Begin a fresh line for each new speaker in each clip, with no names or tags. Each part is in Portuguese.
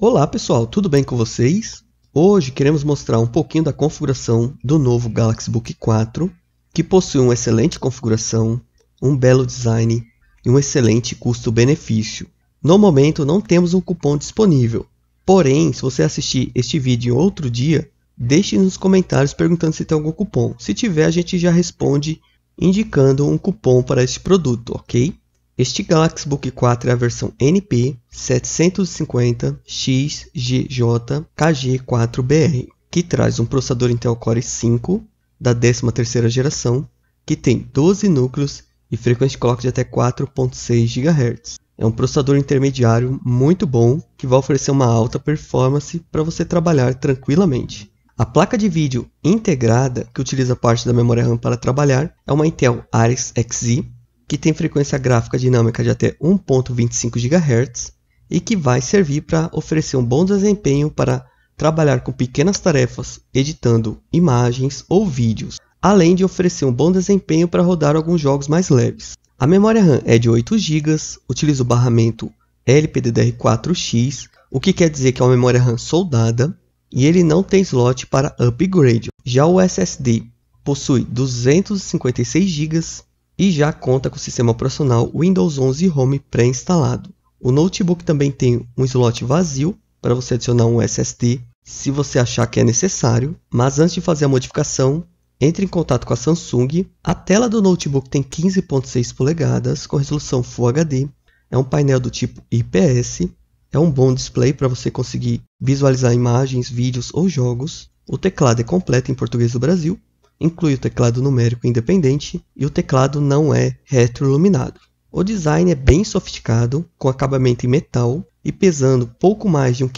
Olá pessoal, tudo bem com vocês? Hoje queremos mostrar um pouquinho da configuração do novo Galaxy Book 4, que possui uma excelente configuração, um belo design e um excelente custo-benefício. No momento não temos um cupom disponível, porém se você assistir este vídeo em outro dia, deixe nos comentários perguntando se tem algum cupom. Se tiver a gente já responde indicando um cupom para este produto, ok? Este Galaxy Book 4 é a versão NP 750 xgjkg 4 br que traz um processador Intel Core 5 da 13ª geração, que tem 12 núcleos e frequência de clock de até 4.6 GHz. É um processador intermediário muito bom que vai oferecer uma alta performance para você trabalhar tranquilamente. A placa de vídeo integrada que utiliza parte da memória RAM para trabalhar é uma Intel Ares XZ que tem frequência gráfica dinâmica de até 1.25 GHz e que vai servir para oferecer um bom desempenho para trabalhar com pequenas tarefas, editando imagens ou vídeos, além de oferecer um bom desempenho para rodar alguns jogos mais leves. A memória RAM é de 8 GB, utiliza o barramento LPDDR4X, o que quer dizer que é uma memória RAM soldada, e ele não tem slot para upgrade. Já o SSD possui 256 GB e já conta com o sistema operacional Windows 11 Home pré-instalado. O notebook também tem um slot vazio para você adicionar um SSD se você achar que é necessário, mas antes de fazer a modificação, entre em contato com a Samsung. A tela do notebook tem 15.6 polegadas com resolução Full HD, é um painel do tipo IPS, é um bom display para você conseguir visualizar imagens, vídeos ou jogos. O teclado é completo em português do Brasil inclui o teclado numérico independente e o teclado não é retroiluminado. O design é bem sofisticado, com acabamento em metal e pesando pouco mais de 1,5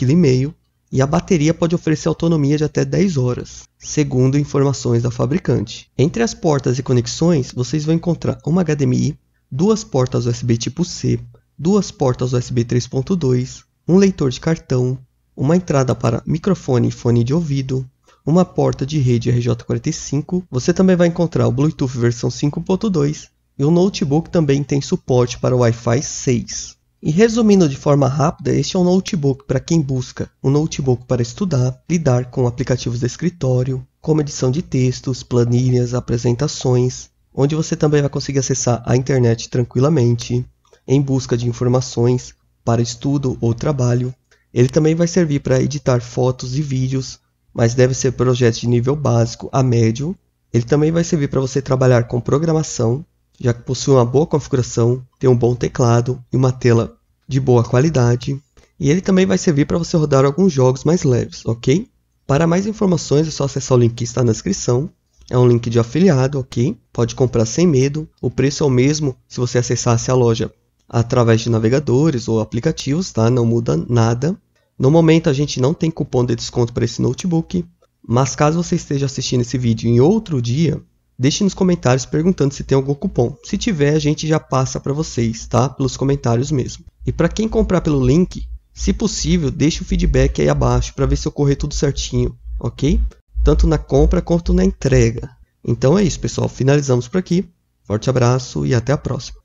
kg, e a bateria pode oferecer autonomia de até 10 horas, segundo informações da fabricante. Entre as portas e conexões, vocês vão encontrar uma HDMI, duas portas USB tipo C, duas portas USB 3.2, um leitor de cartão, uma entrada para microfone e fone de ouvido, uma porta de rede RJ45, você também vai encontrar o Bluetooth versão 5.2 e o notebook também tem suporte para o Wi-Fi 6. E resumindo de forma rápida, este é um notebook para quem busca um notebook para estudar, lidar com aplicativos de escritório, como edição de textos, planilhas, apresentações, onde você também vai conseguir acessar a internet tranquilamente, em busca de informações para estudo ou trabalho. Ele também vai servir para editar fotos e vídeos, mas deve ser projeto de nível básico a médio. Ele também vai servir para você trabalhar com programação, já que possui uma boa configuração, tem um bom teclado e uma tela de boa qualidade. E ele também vai servir para você rodar alguns jogos mais leves, ok? Para mais informações é só acessar o link que está na descrição. É um link de afiliado, ok? Pode comprar sem medo. O preço é o mesmo se você acessasse a loja através de navegadores ou aplicativos, tá? Não muda nada. No momento a gente não tem cupom de desconto para esse notebook, mas caso você esteja assistindo esse vídeo em outro dia, deixe nos comentários perguntando se tem algum cupom. Se tiver, a gente já passa para vocês, tá? Pelos comentários mesmo. E para quem comprar pelo link, se possível, deixe o feedback aí abaixo para ver se ocorrer tudo certinho, ok? Tanto na compra quanto na entrega. Então é isso, pessoal. Finalizamos por aqui. Forte abraço e até a próxima.